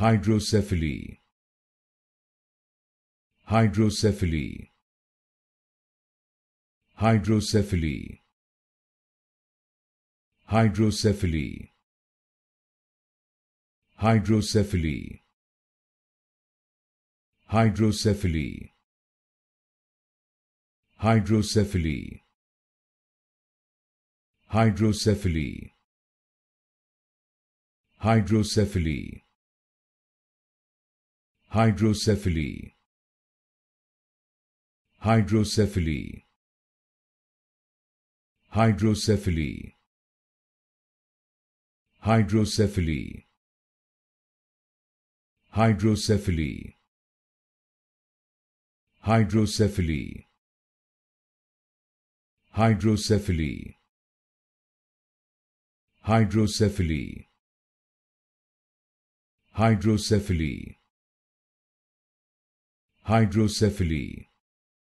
hydrocephaly hydrocephaly hydrocephaly hydrocephaly hydrocephaly hydrocephaly hydrocephaly hydrocephaly hydrocephaly hydrocephaly hydrocephaly hydrocephaly hydrocephaly hydrocephaly hydrocephaly hydrocephaly hydrocephaly hydrocephaly hydrocephaly